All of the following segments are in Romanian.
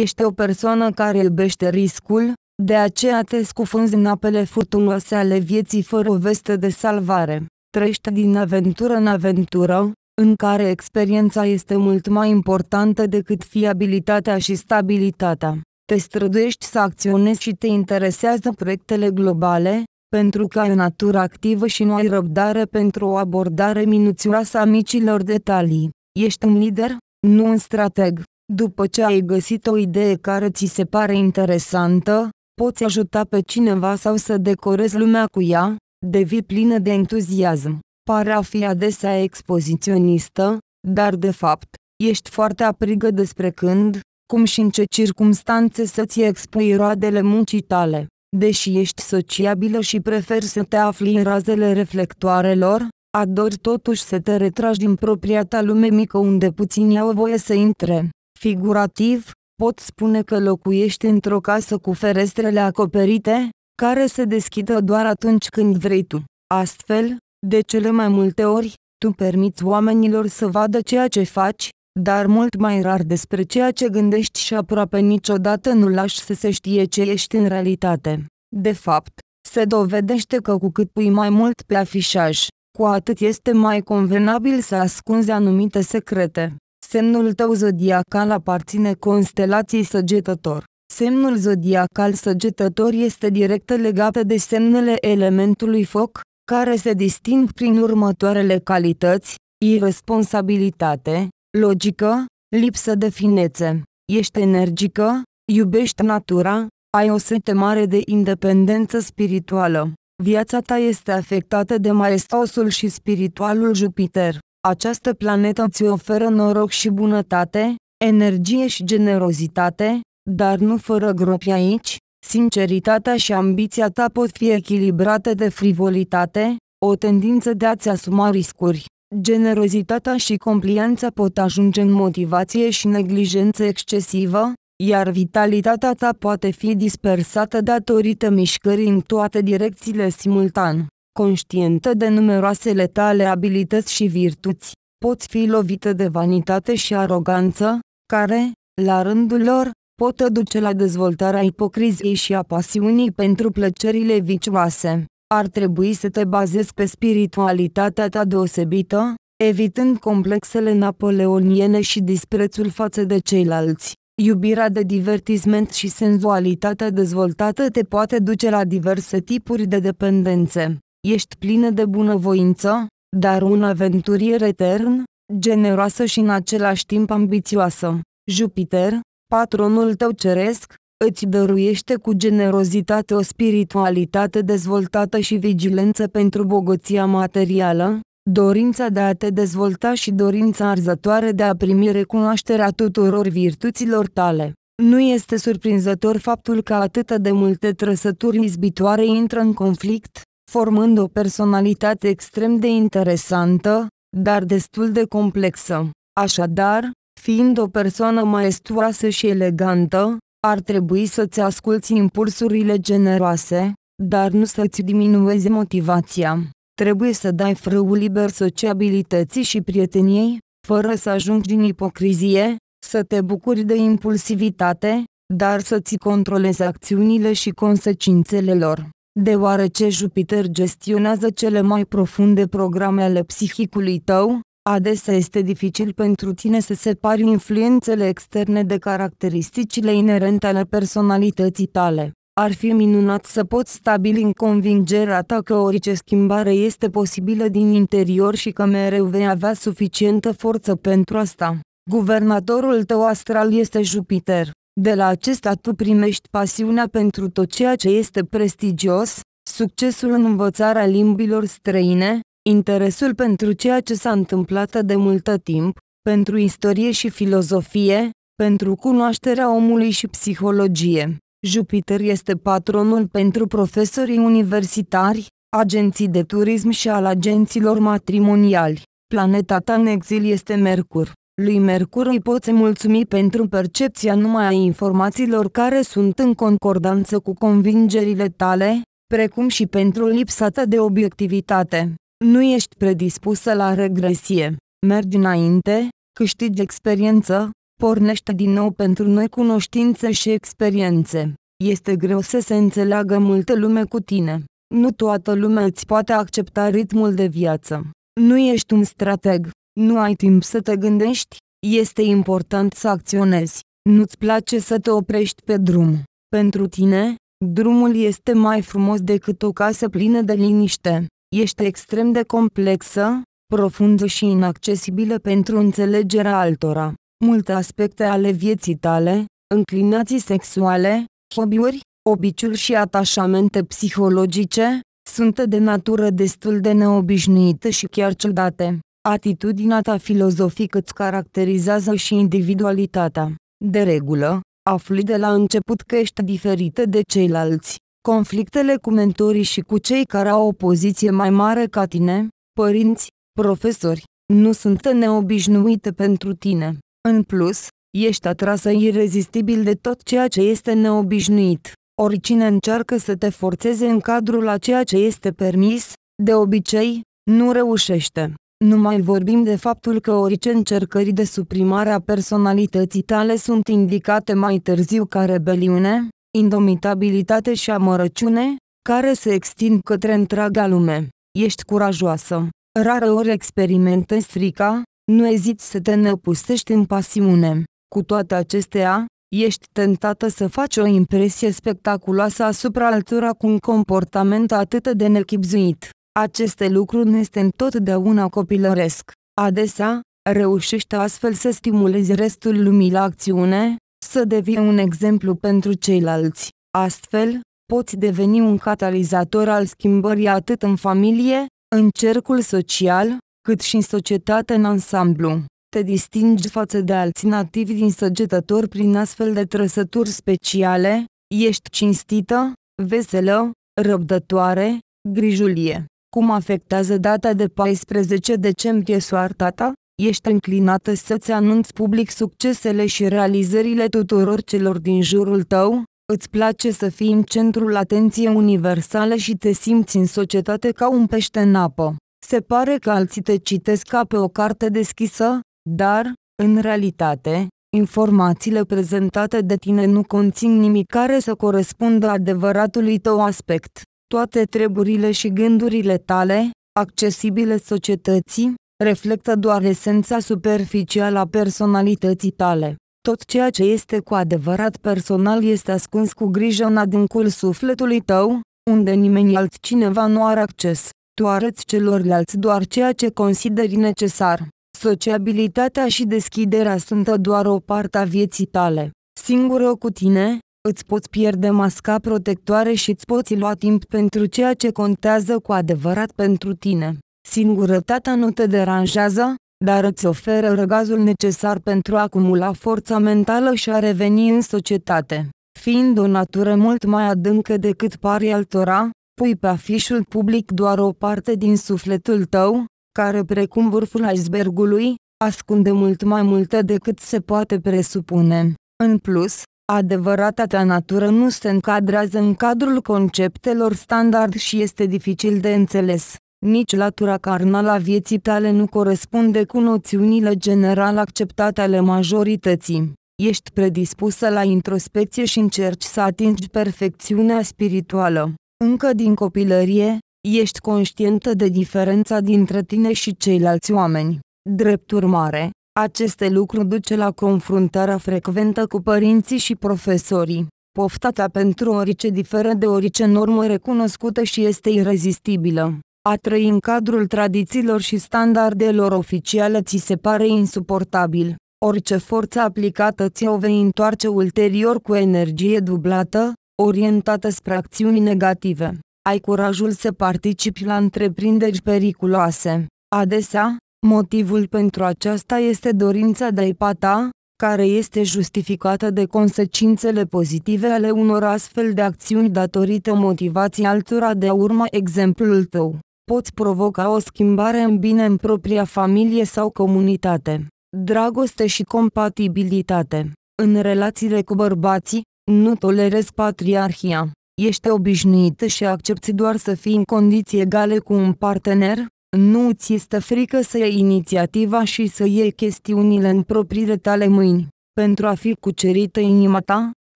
Ești o persoană care iubește riscul, de aceea te scufunzi în apele furtunoase ale vieții fără o veste de salvare. Trăiești din aventură în aventură, în care experiența este mult mai importantă decât fiabilitatea și stabilitatea. Te străduiești să acționezi și te interesează proiectele globale, pentru că ai o natură activă și nu ai răbdare pentru o abordare minuțioasă a micilor detalii. Ești un lider, nu un strateg. După ce ai găsit o idee care ți se pare interesantă, poți ajuta pe cineva sau să decorezi lumea cu ea, devii plină de entuziasm. Pare a fi adesea expoziționistă, dar de fapt, ești foarte aprigă despre când, cum și în ce circunstanțe să-ți expui roadele muncii tale. Deși ești sociabilă și preferi să te afli în razele reflectoarelor, adori totuși să te retragi din propria ta lume mică unde puțini au voie să intre. Figurativ, pot spune că locuiești într-o casă cu ferestrele acoperite, care se deschidă doar atunci când vrei tu. Astfel, de cele mai multe ori, tu permiți oamenilor să vadă ceea ce faci, dar mult mai rar despre ceea ce gândești și aproape niciodată nu lași să se știe ce ești în realitate. De fapt, se dovedește că cu cât pui mai mult pe afișaj, cu atât este mai convenabil să ascunzi anumite secrete. Semnul tău zodiacal aparține constelației săgetător. Semnul zodiacal săgetător este direct legat de semnele elementului foc, care se disting prin următoarele calități, irresponsabilitate, logică, lipsă de finețe, ești energică, iubești natura, ai o sete mare de independență spirituală. Viața ta este afectată de maestosul și spiritualul Jupiter. Această planetă îți oferă noroc și bunătate, energie și generozitate, dar nu fără gropi aici, sinceritatea și ambiția ta pot fi echilibrate de frivolitate, o tendință de a-ți asuma riscuri. Generozitatea și complianța pot ajunge în motivație și neglijență excesivă, iar vitalitatea ta poate fi dispersată datorită mișcării în toate direcțiile simultan. Conștientă de numeroasele tale abilități și virtuți, poți fi lovită de vanitate și aroganță, care, la rândul lor, pot duce la dezvoltarea ipocriziei și a pasiunii pentru plăcerile vicioase. Ar trebui să te bazezi pe spiritualitatea ta deosebită, evitând complexele napoleoniene și disprețul față de ceilalți. Iubirea de divertisment și senzualitatea dezvoltată te poate duce la diverse tipuri de dependențe. Ești plină de bunăvoință, dar un aventurier etern, generoasă și în același timp ambițioasă. Jupiter, patronul tău ceresc, îți dăruiește cu generozitate o spiritualitate dezvoltată și vigilență pentru bogăția materială, dorința de a te dezvolta și dorința arzătoare de a primi recunoașterea tuturor virtuților tale. Nu este surprinzător faptul că atât de multe trăsături izbitoare intră în conflict, formând o personalitate extrem de interesantă, dar destul de complexă. Așadar, fiind o persoană maestuoasă și elegantă, ar trebui să-ți asculți impulsurile generoase, dar nu să-ți diminuezi motivația. Trebuie să dai frâul liber sociabilității și prieteniei, fără să ajungi în ipocrizie, să te bucuri de impulsivitate, dar să-ți controlezi acțiunile și consecințele lor deoarece Jupiter gestionează cele mai profunde programe ale psihicului tău, adesea este dificil pentru tine să separi influențele externe de caracteristicile inerente ale personalității tale. Ar fi minunat să poți stabili în convingerea ta că orice schimbare este posibilă din interior și că mereu vei avea suficientă forță pentru asta. Guvernatorul tău astral este Jupiter. De la acesta tu primești pasiunea pentru tot ceea ce este prestigios, succesul în învățarea limbilor străine, interesul pentru ceea ce s-a întâmplat de multă timp, pentru istorie și filozofie, pentru cunoașterea omului și psihologie. Jupiter este patronul pentru profesorii universitari, agenții de turism și al agenților matrimoniali. Planeta ta în exil este Mercur. Lui Mercur îi poți mulțumi pentru percepția numai a informațiilor care sunt în concordanță cu convingerile tale, precum și pentru lipsa ta de obiectivitate. Nu ești predispusă la regresie. Mergi înainte, câștigi experiență, pornește din nou pentru noi cunoștințe și experiențe. Este greu să se înțeleagă multă lume cu tine. Nu toată lumea îți poate accepta ritmul de viață. Nu ești un strateg nu ai timp să te gândești, este important să acționezi, nu-ți place să te oprești pe drum. Pentru tine, drumul este mai frumos decât o casă plină de liniște. Ești extrem de complexă, profundă și inaccesibilă pentru înțelegerea altora. Multe aspecte ale vieții tale, înclinații sexuale, hobby-uri, obiceiuri și atașamente psihologice, sunt de natură destul de neobișnuită și chiar ciudate. Atitudinea ta filozofică îți caracterizează și individualitatea. De regulă, afli de la început că ești diferită de ceilalți. Conflictele cu mentorii și cu cei care au o poziție mai mare ca tine, părinți, profesori, nu sunt neobișnuite pentru tine. În plus, ești atrasă irezistibil de tot ceea ce este neobișnuit. Oricine încearcă să te forțeze în cadrul a ceea ce este permis, de obicei, nu reușește. Nu mai vorbim de faptul că orice încercări de suprimare a personalității tale sunt indicate mai târziu ca rebeliune, indomitabilitate și amărăciune, care se extind către întreaga lume. Ești curajoasă. Rară ori experimentezi frica, nu eziți să te năpustești în pasiune. Cu toate acestea, ești tentată să faci o impresie spectaculoasă asupra altora cu un comportament atât de nechipzuit. Aceste lucruri nu este întotdeauna copilăresc. Adesea, reușește astfel să stimulezi restul lumii la acțiune, să devii un exemplu pentru ceilalți. Astfel, poți deveni un catalizator al schimbării atât în familie, în cercul social, cât și în societate în ansamblu. Te distingi față de alți nativi din săgetători prin astfel de trăsături speciale, ești cinstită, veselă, răbdătoare, grijulie. Cum afectează data de 14 decembrie soarta ta? Ești înclinată să-ți anunți public succesele și realizările tuturor celor din jurul tău? Îți place să fii în centrul atenției universale și te simți în societate ca un pește în apă. Se pare că alții te citesc ca pe o carte deschisă, dar, în realitate, informațiile prezentate de tine nu conțin nimic care să corespundă adevăratului tău aspect. Toate treburile și gândurile tale, accesibile societății, reflectă doar esența superficială a personalității tale. Tot ceea ce este cu adevărat personal este ascuns cu grijă în adâncul sufletului tău, unde nimeni altcineva nu are acces. Tu arăți celorlalți doar ceea ce consideri necesar. Sociabilitatea și deschiderea sunt doar o parte a vieții tale. Singură cu tine, Îți poți pierde masca protectoare și îți poți lua timp pentru ceea ce contează cu adevărat pentru tine. Singurătatea nu te deranjează, dar îți oferă răgazul necesar pentru a acumula forța mentală și a reveni în societate. Fiind o natură mult mai adâncă decât pare altora, pui pe afișul public doar o parte din sufletul tău, care precum vârful icebergului, ascunde mult mai multă decât se poate presupune. În plus, adevărata ta natură nu se încadrează în cadrul conceptelor standard și este dificil de înțeles. Nici latura carnală a vieții tale nu corespunde cu noțiunile general acceptate ale majorității. Ești predispusă la introspecție și încerci să atingi perfecțiunea spirituală. Încă din copilărie, ești conștientă de diferența dintre tine și ceilalți oameni. Drept urmare, aceste lucruri duce la confruntarea frecventă cu părinții și profesorii. Poftata pentru orice diferă de orice normă recunoscută și este irezistibilă. A trăi în cadrul tradițiilor și standardelor oficiale ți se pare insuportabil. Orice forță aplicată ți-o vei întoarce ulterior cu energie dublată, orientată spre acțiuni negative. Ai curajul să participi la întreprinderi periculoase. Adesea, Motivul pentru aceasta este dorința de a epata, care este justificată de consecințele pozitive ale unor astfel de acțiuni datorită motivației altora de a urma exemplul tău. Poți provoca o schimbare în bine în propria familie sau comunitate. Dragoste și compatibilitate. În relațiile cu bărbații, nu tolerezi patriarhia. Ești obișnuită și accepti doar să fii în condiții egale cu un partener, nu ți este frică să iei inițiativa și să iei chestiunile în propriile tale mâini. Pentru a fi cucerită inima ta,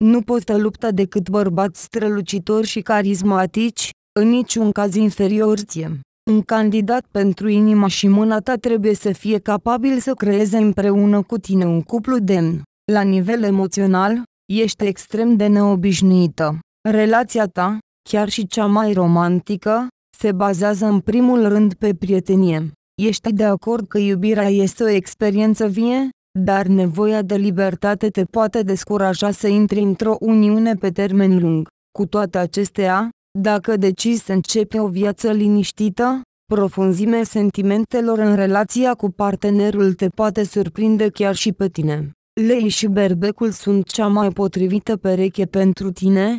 nu poți lupta decât bărbați strălucitori și carismatici, în niciun caz inferior ție. Un candidat pentru inima și mâna ta trebuie să fie capabil să creeze împreună cu tine un cuplu demn. La nivel emoțional, ești extrem de neobișnuită. Relația ta, chiar și cea mai romantică, se bazează în primul rând pe prietenie. Ești de acord că iubirea este o experiență vie, dar nevoia de libertate te poate descuraja să intri într-o uniune pe termen lung. Cu toate acestea, dacă decizi să începi o viață liniștită, profunzimea sentimentelor în relația cu partenerul te poate surprinde chiar și pe tine. Lei și berbecul sunt cea mai potrivită pereche pentru tine,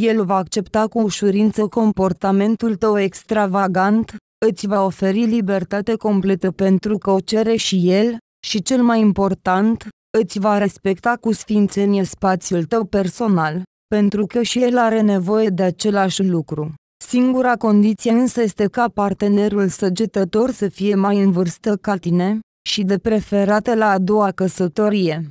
El va accepta cu ușurință comportamentul tău extravagant, îți va oferi libertate completă pentru că o cere și el, și cel mai important, îți va respecta cu sfințenie spațiul tău personal, pentru că și el are nevoie de același lucru. Singura condiție însă este ca partenerul săgetător să fie mai în vârstă ca tine, și de preferate la a doua căsătorie.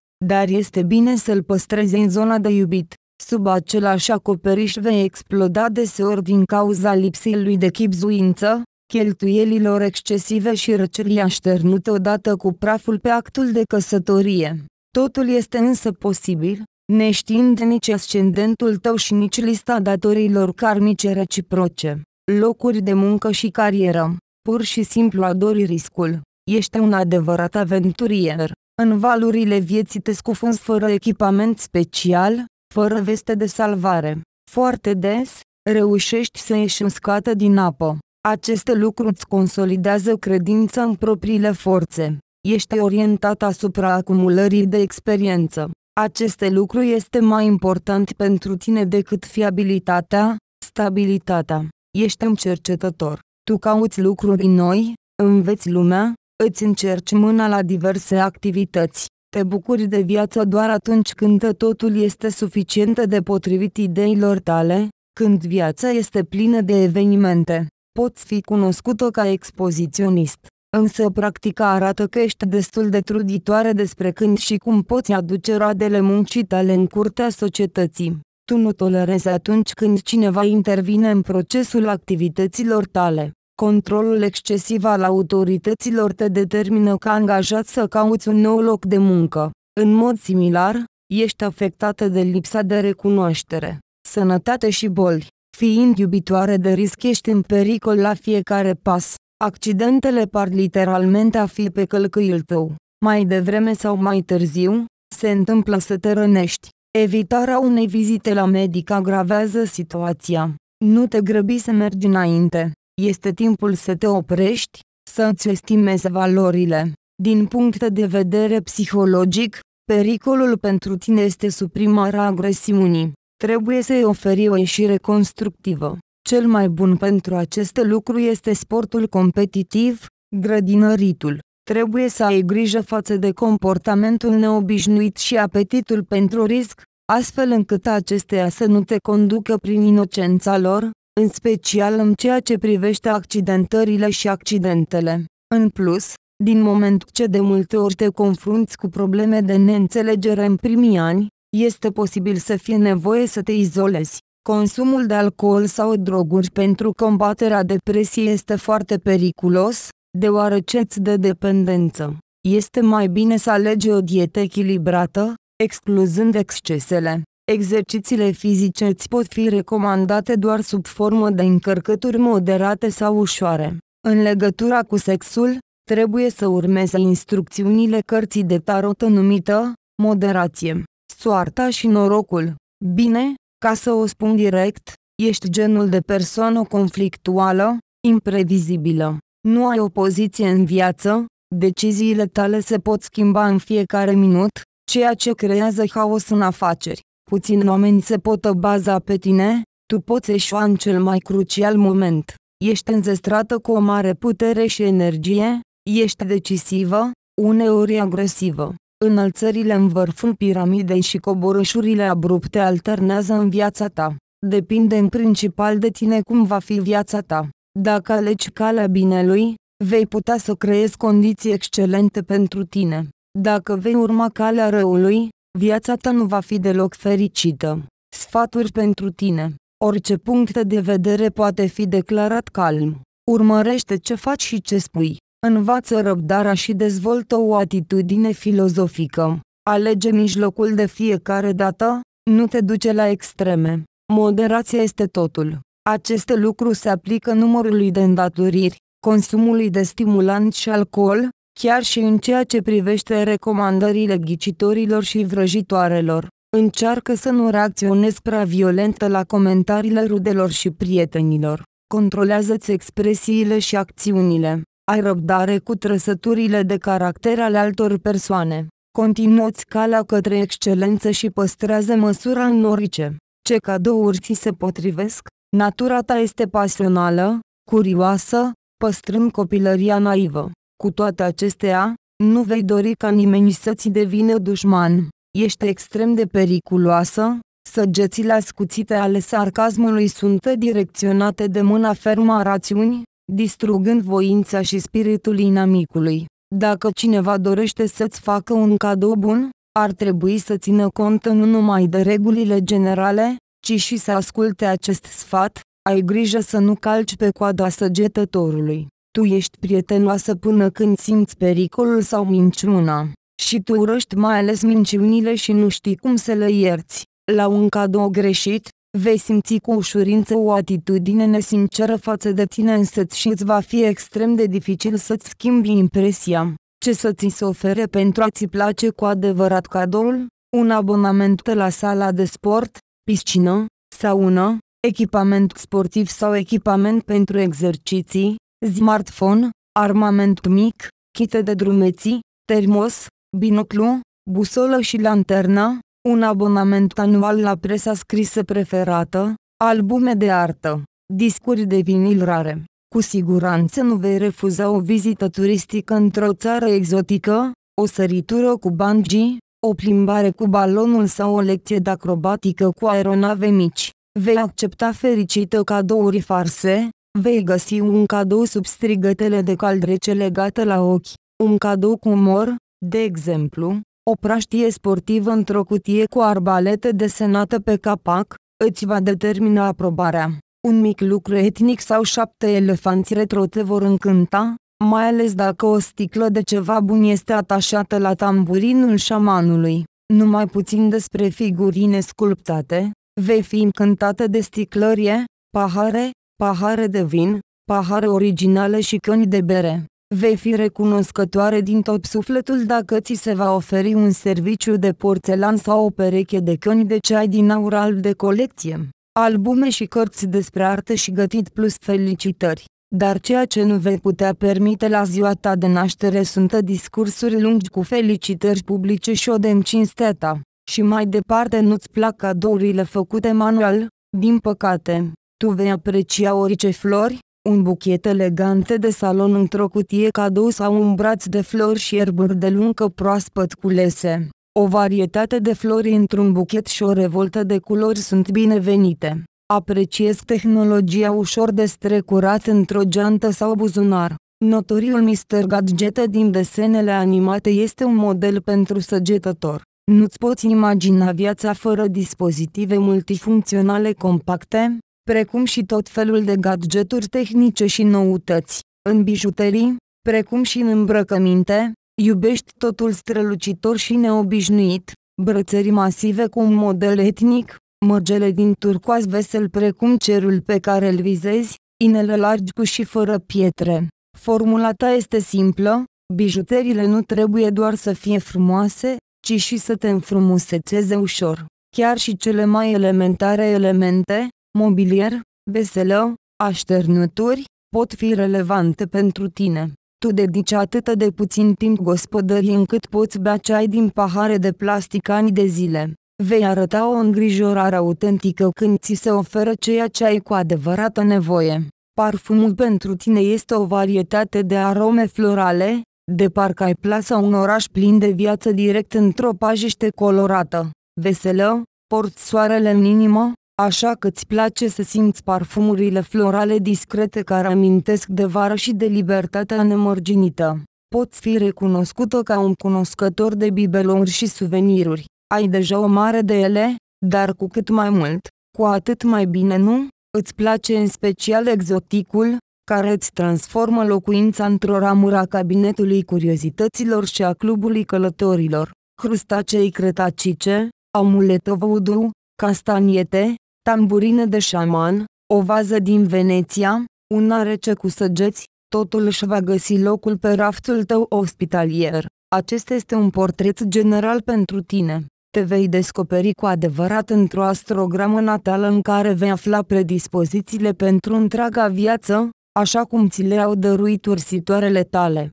dar este bine să-l păstrezi în zona de iubit. Sub același acoperiș vei exploda deseori din cauza lipsii lui de chipzuință, cheltuielilor excesive și răcerii așternute odată cu praful pe actul de căsătorie. Totul este însă posibil, neștiind nici ascendentul tău și nici lista datorilor karmice reciproce, locuri de muncă și carieră. Pur și simplu adori riscul. Ești un adevărat aventurier. În valurile vieții te scufunzi fără echipament special, fără veste de salvare. Foarte des, reușești să ieși uscată din apă. Aceste lucruri îți consolidează credința în propriile forțe. Ești orientat asupra acumulării de experiență. Aceste lucru este mai important pentru tine decât fiabilitatea, stabilitatea. Ești un cercetător. Tu cauți lucruri noi, înveți lumea, Îți încerci mâna la diverse activități. Te bucuri de viață doar atunci când totul este suficient de potrivit ideilor tale, când viața este plină de evenimente. Poți fi cunoscută ca expoziționist, însă practica arată că ești destul de truditoare despre când și cum poți aduce roadele muncii tale în curtea societății. Tu nu tolerezi atunci când cineva intervine în procesul activităților tale. Controlul excesiv al autorităților te determină ca angajat să cauți un nou loc de muncă. În mod similar, ești afectată de lipsa de recunoaștere, sănătate și boli. Fiind iubitoare de risc, ești în pericol la fiecare pas. Accidentele par literalmente a fi pe călcâiul tău. Mai devreme sau mai târziu, se întâmplă să te rănești. Evitarea unei vizite la medic agravează situația. Nu te grăbi să mergi înainte. Este timpul să te oprești, să îți estimezi valorile. Din punct de vedere psihologic, pericolul pentru tine este suprimarea agresiunii. Trebuie să-i oferi o ieșire constructivă. Cel mai bun pentru acest lucru este sportul competitiv, grădinăritul. Trebuie să ai grijă față de comportamentul neobișnuit și apetitul pentru risc, astfel încât acestea să nu te conducă prin inocența lor, în special în ceea ce privește accidentările și accidentele. În plus, din moment ce de multe ori te confrunți cu probleme de neînțelegere în primii ani, este posibil să fie nevoie să te izolezi. Consumul de alcool sau droguri pentru combaterea depresiei este foarte periculos, deoarece îți dă dependență. Este mai bine să alegi o dietă echilibrată, excluzând excesele. Exercițiile fizice îți pot fi recomandate doar sub formă de încărcături moderate sau ușoare. În legătura cu sexul, trebuie să urmeze instrucțiunile cărții de tarot numită Moderație, Soarta și norocul. Bine, ca să o spun direct, ești genul de persoană conflictuală, imprevizibilă. Nu ai o poziție în viață, deciziile tale se pot schimba în fiecare minut, ceea ce creează haos în afaceri puțini oameni se pot baza pe tine, tu poți eșua în cel mai crucial moment. Ești înzestrată cu o mare putere și energie, ești decisivă, uneori agresivă. Înălțările în vârful piramidei și coborâșurile abrupte alternează în viața ta. Depinde în principal de tine cum va fi viața ta. Dacă alegi calea binelui, vei putea să creezi condiții excelente pentru tine. Dacă vei urma calea răului, Viața ta nu va fi deloc fericită. Sfaturi pentru tine. Orice punct de vedere poate fi declarat calm. Urmărește ce faci și ce spui. Învață răbdarea și dezvoltă o atitudine filozofică. Alege mijlocul de fiecare dată, nu te duce la extreme. Moderația este totul. Acest lucru se aplică numărului de îndatoriri, consumului de stimulant și alcool, chiar și în ceea ce privește recomandările ghicitorilor și vrăjitoarelor. Încearcă să nu reacționezi prea violentă la comentariile rudelor și prietenilor. Controlează-ți expresiile și acțiunile. Ai răbdare cu trăsăturile de caracter ale altor persoane. Continuă-ți calea către excelență și păstrează măsura în orice. Ce cadouri ți se potrivesc? Natura ta este pasională, curioasă, păstrând copilăria naivă. Cu toate acestea, nu vei dori ca nimeni să-ți devină dușman. Ești extrem de periculoasă, săgețile ascuțite ale sarcasmului sunt direcționate de mâna fermă a rațiuni, distrugând voința și spiritul inamicului. Dacă cineva dorește să-ți facă un cadou bun, ar trebui să țină cont nu numai de regulile generale, ci și să asculte acest sfat, ai grijă să nu calci pe coada săgetătorului. Tu ești prietenoasă până când simți pericolul sau minciuna. Și tu urăști mai ales minciunile și nu știi cum să le ierți. La un cadou greșit, vei simți cu ușurință o atitudine nesinceră față de tine însăți și îți va fi extrem de dificil să-ți schimbi impresia. Ce să ți se ofere pentru a-ți place cu adevărat cadoul? Un abonament la sala de sport, piscină, saună, echipament sportiv sau echipament pentru exerciții, smartphone, armament mic, chite de drumeții, termos, binoclu, busolă și lanterna, un abonament anual la presa scrisă preferată, albume de artă, discuri de vinil rare. Cu siguranță nu vei refuza o vizită turistică într-o țară exotică, o săritură cu bungee, o plimbare cu balonul sau o lecție de acrobatică cu aeronave mici. Vei accepta fericită cadouri farse, Vei găsi un cadou sub strigătele de caldrece legată la ochi, un cadou cu mor, de exemplu, o praștie sportivă într-o cutie cu arbalete desenată pe capac, îți va determina aprobarea. Un mic lucru etnic sau șapte elefanți retro te vor încânta, mai ales dacă o sticlă de ceva bun este atașată la tamburinul șamanului. Numai puțin despre figurine sculptate, vei fi încântată de sticlărie, pahare, pahare de vin, pahare originale și căni de bere. Vei fi recunoscătoare din tot sufletul dacă ți se va oferi un serviciu de porțelan sau o pereche de căni de ceai din aur alb de colecție, albume și cărți despre artă și gătit plus felicitări. Dar ceea ce nu vei putea permite la ziua ta de naștere sunt discursuri lungi cu felicitări publice și o de cinstea ta. Și mai departe nu-ți plac cadourile făcute manual, din păcate. Tu vei aprecia orice flori, un buchet elegant de salon într-o cutie cadou sau un braț de flori și erburi de luncă proaspăt culese. O varietate de flori într-un buchet și o revoltă de culori sunt binevenite. Apreciez tehnologia ușor de strecurat într-o geantă sau buzunar. Notoriul Mr. Gadget din desenele animate este un model pentru săgetător. Nu-ți poți imagina viața fără dispozitive multifuncționale compacte, precum și tot felul de gadgeturi tehnice și noutăți. În bijuterii, precum și în îmbrăcăminte, iubești totul strălucitor și neobișnuit, brățări masive cu un model etnic, mărgele din turcoaz vesel precum cerul pe care îl vizezi, inele largi cu și fără pietre. Formula ta este simplă, bijuteriile nu trebuie doar să fie frumoase, ci și să te înfrumusețeze ușor. Chiar și cele mai elementare elemente, mobilier, veselă, așternuturi, pot fi relevante pentru tine. Tu dedici atât de puțin timp gospodării încât poți bea ceai din pahare de plastic ani de zile. Vei arăta o îngrijorare autentică când ți se oferă ceea ce ai cu adevărată nevoie. Parfumul pentru tine este o varietate de arome florale, de parcă ai plasa un oraș plin de viață direct într-o pajiște colorată. Veselă, porți soarele în inimă, Așa că îți place să simți parfumurile florale discrete care amintesc de vară și de libertatea nemărginită. Poți fi recunoscută ca un cunoscător de bibelouri și suveniruri. Ai deja o mare de ele, dar cu cât mai mult, cu atât mai bine nu? Îți place în special exoticul, care îți transformă locuința într-o ramură a cabinetului curiozităților și a clubului călătorilor. Crustacei cretacice, amuletă voodoo, castaniete, tamburină de șaman, o vază din Veneția, una rece cu săgeți, totul își va găsi locul pe raftul tău ospitalier. Acest este un portret general pentru tine. Te vei descoperi cu adevărat într-o astrogramă natală în care vei afla predispozițiile pentru întreaga viață, așa cum ți le-au dăruit ursitoarele tale.